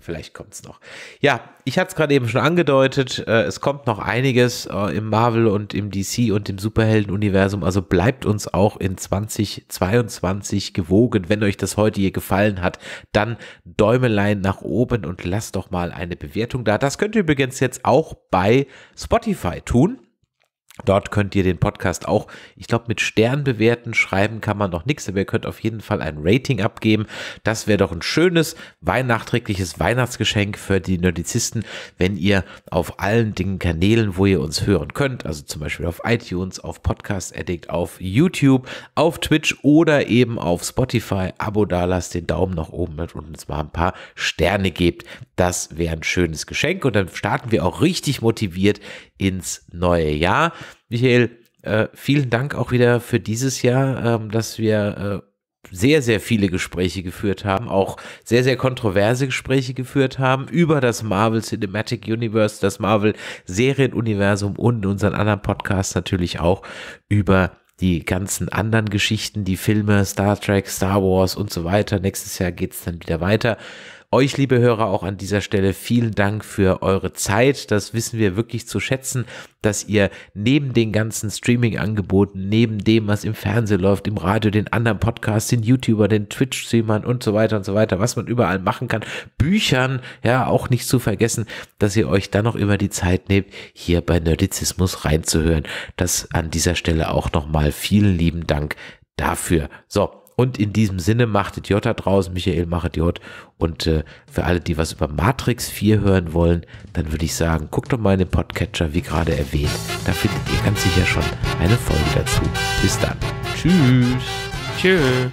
Vielleicht kommt es noch. Ja, ich hatte es gerade eben schon angedeutet. Äh, es kommt noch einiges äh, im Marvel und im DC und im Superhelden-Universum. Also bleibt uns auch in 2022 gewogen. Wenn euch das heute hier gefallen hat, dann Däumelein nach oben und lasst doch mal eine Bewertung da. Das könnt ihr übrigens jetzt auch bei Spotify tun. Dort könnt ihr den Podcast auch, ich glaube, mit Stern bewerten. Schreiben kann man noch nichts, aber ihr könnt auf jeden Fall ein Rating abgeben. Das wäre doch ein schönes weihnachträgliches Weihnachtsgeschenk für die Nerdizisten, wenn ihr auf allen Dingen Kanälen, wo ihr uns hören könnt, also zum Beispiel auf iTunes, auf Podcast Addict, auf YouTube, auf Twitch oder eben auf Spotify, Abo da lasst, den Daumen nach oben und uns mal ein paar Sterne gebt. Das wäre ein schönes Geschenk und dann starten wir auch richtig motiviert ins neue Jahr. Michael, äh, vielen Dank auch wieder für dieses Jahr, äh, dass wir äh, sehr, sehr viele Gespräche geführt haben, auch sehr, sehr kontroverse Gespräche geführt haben über das Marvel Cinematic Universe, das Marvel Serienuniversum und unseren anderen Podcast natürlich auch über die ganzen anderen Geschichten, die Filme, Star Trek, Star Wars und so weiter. Nächstes Jahr geht es dann wieder weiter. Euch, liebe Hörer, auch an dieser Stelle vielen Dank für eure Zeit. Das wissen wir wirklich zu schätzen, dass ihr neben den ganzen Streaming-Angeboten, neben dem, was im Fernsehen läuft, im Radio, den anderen Podcasts, den YouTuber, den Twitch-Streamern und so weiter und so weiter, was man überall machen kann, Büchern, ja, auch nicht zu vergessen, dass ihr euch dann noch immer die Zeit nehmt, hier bei Nerdizismus reinzuhören. Das an dieser Stelle auch nochmal vielen lieben Dank dafür. So. Und in diesem Sinne machtet J da draußen, Michael machtet J. Und äh, für alle, die was über Matrix 4 hören wollen, dann würde ich sagen, guckt doch mal in den Podcatcher, wie gerade erwähnt. Da findet ihr ganz sicher schon eine Folge dazu. Bis dann. Tschüss. Tschüss.